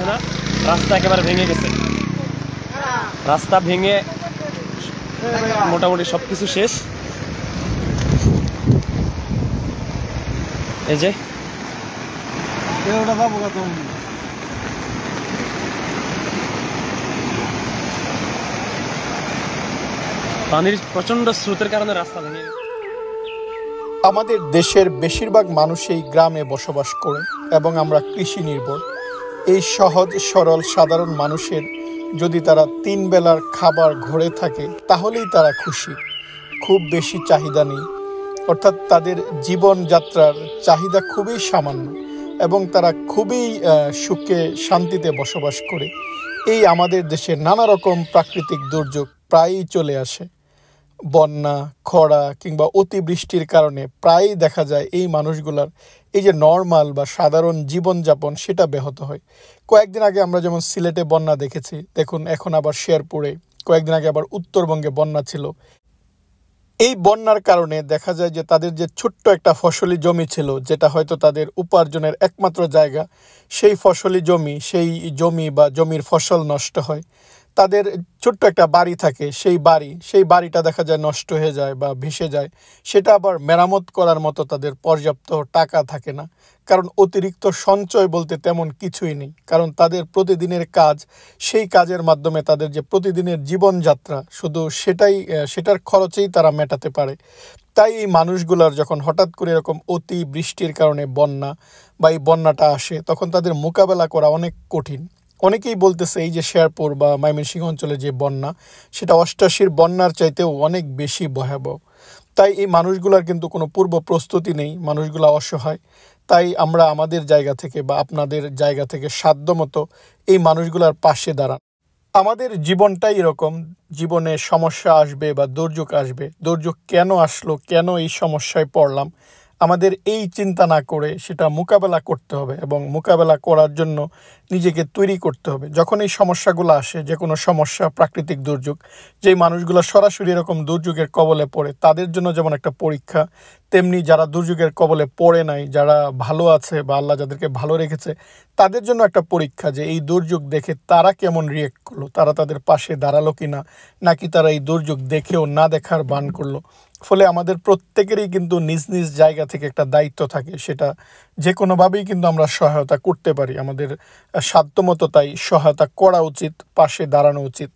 যাচ্ছে না রাস্তা একেবারে ভেঙে গেছে রাস্তা ভেঙে মোটামুটি সব কিছু শেষ এই যে পানির প্রচন্ড স্রোতের কারণে রাস্তা ভেঙে আমাদের দেশের বেশিরভাগ মানুষই গ্রামে বসবাস করে এবং আমরা কৃষি নির্ভর এই সহজ সরল সাধারণ মানুষের যদি তারা তিন বেলার খাবার ঘরে থাকে তাহলেই তারা খুশি খুব বেশি চাহিদা নেই অর্থাৎ তাদের জীবনযাত্রার চাহিদা খুবই সামান্য এবং তারা খুবই সুখে শান্তিতে বসবাস করে এই আমাদের দেশে নানা রকম প্রাকৃতিক দুর্যোগ প্রায়ই চলে আসে বন্যা খরা কিংবা অতিবৃষ্টির কারণে প্রায়ই দেখা যায় এই মানুষগুলার এই যে নর্মাল বা সাধারণ জীবনযাপন সেটা ব্যাহত হয় কয়েকদিন আগে আমরা যেমন সিলেটে বন্যা দেখেছি দেখুন এখন আবার শেরপুরে কয়েকদিন আগে আবার উত্তরবঙ্গে বন্যা ছিল এই বন্যার কারণে দেখা যায় যে তাদের যে ছোট্ট একটা ফসলি জমি ছিল যেটা হয়তো তাদের উপার্জনের একমাত্র জায়গা সেই ফসলি জমি সেই জমি বা জমির ফসল নষ্ট হয় তাদের ছোট্ট একটা বাড়ি থাকে সেই বাড়ি সেই বাড়িটা দেখা যায় নষ্ট হয়ে যায় বা ভেসে যায় সেটা আবার মেরামত করার মতো তাদের পর্যাপ্ত টাকা থাকে না কারণ অতিরিক্ত সঞ্চয় বলতে তেমন কিছুই নেই কারণ তাদের প্রতিদিনের কাজ সেই কাজের মাধ্যমে তাদের যে প্রতিদিনের জীবনযাত্রা শুধু সেটাই সেটার খরচেই তারা মেটাতে পারে তাই এই মানুষগুলোর যখন হঠাৎ করে এরকম অতি বৃষ্টির কারণে বন্যা বা এই বন্যাটা আসে তখন তাদের মোকাবেলা করা অনেক কঠিন অনেকেই বলতেছে এই যে শেয়ারপুর বা ময়মনসিংহ অঞ্চলে যে বন্যা সেটা অষ্টাশীর বন্যার চাইতেও অনেক বেশি ভয়াবহ তাই এই মানুষগুলার কিন্তু কোনো পূর্ব প্রস্তুতি নেই মানুষগুলা অসহায় তাই আমরা আমাদের জায়গা থেকে বা আপনাদের জায়গা থেকে সাধ্য মতো এই মানুষগুলার পাশে দাঁড়ান আমাদের জীবনটাই এরকম জীবনে সমস্যা আসবে বা দুর্যোগ আসবে দুর্যোগ কেন আসলো কেন এই সমস্যায় পড়লাম আমাদের এই চিন্তা না করে সেটা মোকাবেলা করতে হবে এবং মোকাবেলা করার জন্য নিজেকে তৈরি করতে হবে যখন এই সমস্যাগুলো আসে যে কোনো সমস্যা প্রাকৃতিক দুর্যোগ যেই মানুষগুলো সরাসরি এরকম দুর্যোগের কবলে পড়ে তাদের জন্য যেমন একটা পরীক্ষা তেমনি যারা দুর্যোগের কবলে পড়ে নাই যারা ভালো আছে বা আল্লাহ যাদেরকে ভালো রেখেছে তাদের জন্য একটা পরীক্ষা যে এই দুর্যোগ দেখে তারা কেমন রিয়েক্ট করলো তারা তাদের পাশে দাঁড়ালো কি না নাকি তারা এই দুর্যোগ দেখেও না দেখার বান করলো ফলে আমাদের প্রত্যেকেরই কিন্তু নিজ নিজ জায়গা থেকে একটা দায়িত্ব থাকে সেটা যে কোনোভাবেই কিন্তু আমরা সহায়তা করতে পারি আমাদের সাধ্যমতো তাই সহায়তা করা উচিত পাশে দাঁড়ানো উচিত